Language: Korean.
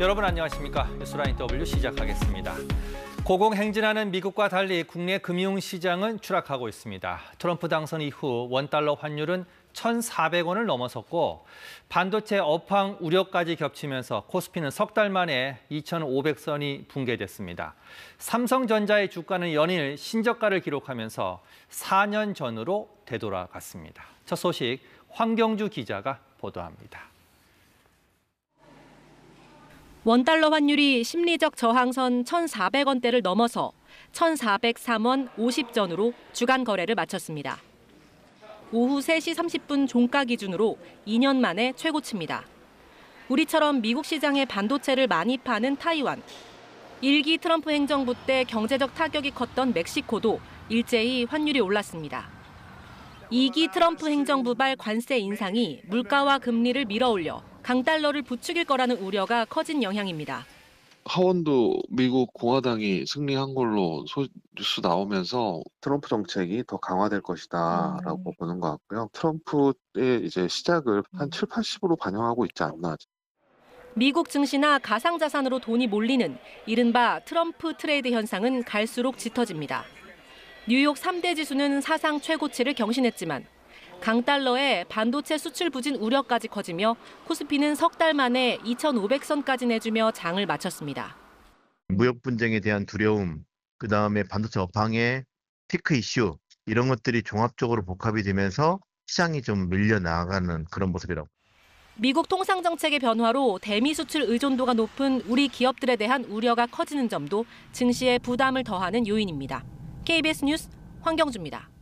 여러분 안녕하십니까? 뉴스라인 W 시작하겠습니다. 고공행진하는 미국과 달리 국내 금융시장은 추락하고 있습니다. 트럼프 당선 이후 원달러 환율은 1,400원을 넘어섰고 반도체 업황 우려까지 겹치면서 코스피는 석 달 만에 2,500선이 붕괴됐습니다. 삼성전자의 주가는 연일 신저가를 기록하면서 4년 전으로 되돌아갔습니다. 첫 소식 황경주 기자가 보도합니다. 원달러 환율이 심리적 저항선 1,400원대를 넘어서 1,403원 50전으로 주간 거래를 마쳤습니다. 오후 3시 30분 종가 기준으로 2년 만에 최고치입니다. 우리처럼 미국 시장에 반도체를 많이 파는 타이완. 일기 트럼프 행정부 때 경제적 타격이 컸던 멕시코도 일제히 환율이 올랐습니다. 2기 트럼프 행정부 발 관세 인상이 물가와 금리를 밀어올려 강달러를 부추길 거라는 우려가 커진 영향입니다. 하원도 미국 공화당이 승리한 걸로 소, 뉴스 나오면서 트럼프 정책이 더 강화될 것이다라고 음. 보는 것 같고요. 트럼프의 이제 시작을 음. 한 7, 80으로 반영하고 있지 않나. 미국 증시나 가상자산으로 돈이 몰리는 이른바 트럼프 트레이드 현상은 갈수록 짙어집니다. 뉴욕 3대 지수는 사상 최고치를 경신했지만 강달러에 반도체 수출 부진 우려까지 커지며 코스피는 석 달 만에 2,500선까지 내주며 장을 마쳤습니다. 무역 분쟁에 대한 두려움, 그 다음에 반도체 업황의 피크 이슈 이런 것들이 종합적으로 복합이 되면서 시장이 좀 밀려 나가는 그런 모습이라고. 미국 통상 정책의 변화로 대미 수출 의존도가 높은 우리 기업들에 대한 우려가 커지는 점도 증시에 부담을 더하는 요인입니다. KBS 뉴스 황경주입니다.